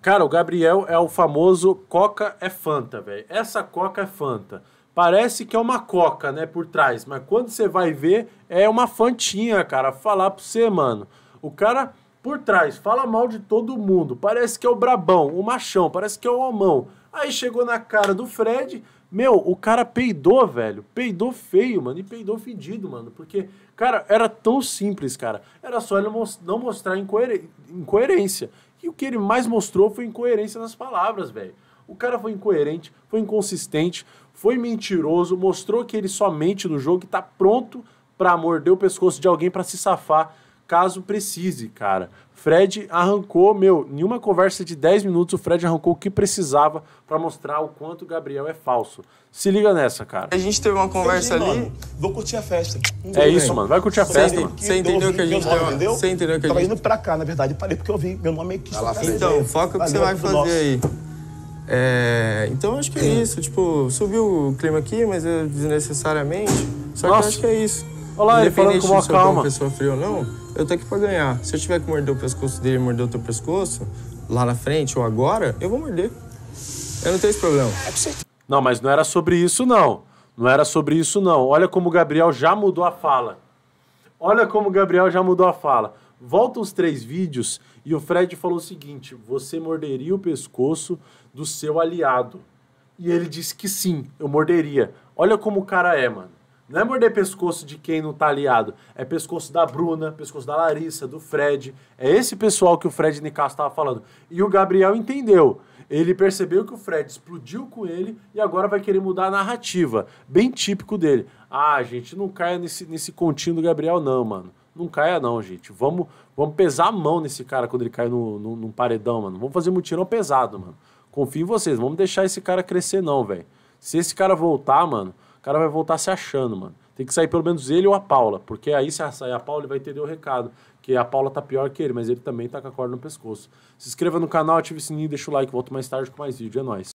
Cara, o Gabriel é o famoso Coca é Fanta, velho. Essa Coca é Fanta. Parece que é uma Coca, né, por trás, mas quando você vai ver, é uma Fantinha, cara. Falar pra você, mano. O cara por trás fala mal de todo mundo. Parece que é o Brabão, o Machão, parece que é o Homão. Aí chegou na cara do Fred, meu, o cara peidou, velho. Peidou feio, mano. E peidou fedido, mano. Porque, cara, era tão simples, cara. Era só ele não mostrar incoerência. E o que ele mais mostrou foi incoerência nas palavras, velho. O cara foi incoerente, foi inconsistente, foi mentiroso, mostrou que ele só mente no jogo e tá pronto pra morder o pescoço de alguém para se safar caso precise, cara. Fred arrancou, meu, em uma conversa de 10 minutos, o Fred arrancou o que precisava para mostrar o quanto o Gabriel é falso. Se liga nessa, cara. A gente teve uma conversa Entendi, ali. Mano. Vou curtir a festa. É isso, mano. Vai curtir a festa, mano. Você entendeu que a gente deu, entendeu? Você entendeu que a gente. Tava indo pra cá, na verdade. Parei porque eu vi. Meu nome é Então, foca o que você vai fazer nosso. aí. É, então acho que é isso. Tipo, subiu o clima aqui, mas é desnecessariamente. Só Nossa. que acho que é isso. Olha lá, ele falando com uma se calma. Se eu fria ou não, eu tô aqui pra ganhar. Se eu tiver que morder o pescoço dele e morder o teu pescoço, lá na frente ou agora, eu vou morder. Eu não tenho esse problema. É não, mas não era sobre isso, não. Não era sobre isso, não. Olha como o Gabriel já mudou a fala. Olha como o Gabriel já mudou a fala. Volta os três vídeos e o Fred falou o seguinte: você morderia o pescoço do seu aliado. E ele disse que sim, eu morderia. Olha como o cara é, mano. Não é morder pescoço de quem não tá aliado. É pescoço da Bruna, pescoço da Larissa, do Fred. É esse pessoal que o Fred Nicasso estava falando. E o Gabriel entendeu. Ele percebeu que o Fred explodiu com ele e agora vai querer mudar a narrativa. Bem típico dele. Ah, gente, não caia nesse, nesse continho do Gabriel, não, mano. Não caia, não, gente. Vamos, vamos pesar a mão nesse cara quando ele cai no, no, num paredão, mano. Vamos fazer mutirão pesado, mano. Confio em vocês. Vamos deixar esse cara crescer, não, velho. Se esse cara voltar, mano o cara vai voltar se achando, mano. Tem que sair pelo menos ele ou a Paula, porque aí se sair a Paula, ele vai entender o recado. Que a Paula tá pior que ele, mas ele também tá com a corda no pescoço. Se inscreva no canal, ative o sininho, deixa o like. Volto mais tarde com mais vídeo. É nóis.